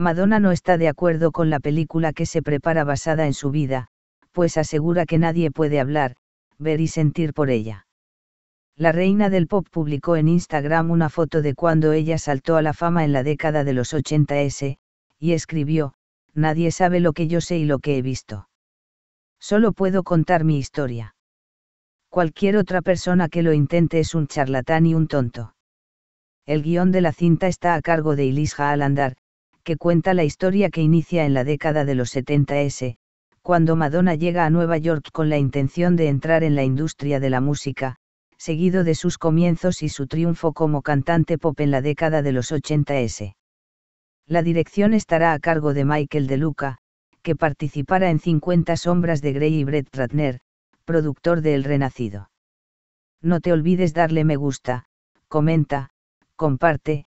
Madonna no está de acuerdo con la película que se prepara basada en su vida, pues asegura que nadie puede hablar, ver y sentir por ella. La reina del pop publicó en Instagram una foto de cuando ella saltó a la fama en la década de los 80s, y escribió, Nadie sabe lo que yo sé y lo que he visto. Solo puedo contar mi historia. Cualquier otra persona que lo intente es un charlatán y un tonto. El guión de la cinta está a cargo de Elisha Alandar, que cuenta la historia que inicia en la década de los 70s, cuando Madonna llega a Nueva York con la intención de entrar en la industria de la música, seguido de sus comienzos y su triunfo como cantante pop en la década de los 80s. La dirección estará a cargo de Michael De Luca, que participará en 50 Sombras de Grey y Brett Ratner, productor de El Renacido. No te olvides darle me gusta, comenta, comparte,